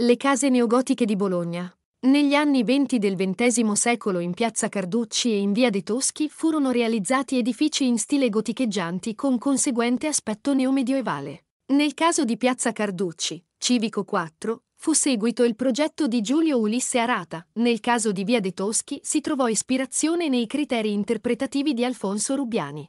Le case neogotiche di Bologna. Negli anni venti del XX secolo in piazza Carducci e in via dei Toschi furono realizzati edifici in stile goticheggianti con conseguente aspetto neomedioevale. Nel caso di piazza Carducci, Civico 4, fu seguito il progetto di Giulio Ulisse Arata. Nel caso di via dei Toschi si trovò ispirazione nei criteri interpretativi di Alfonso Rubiani.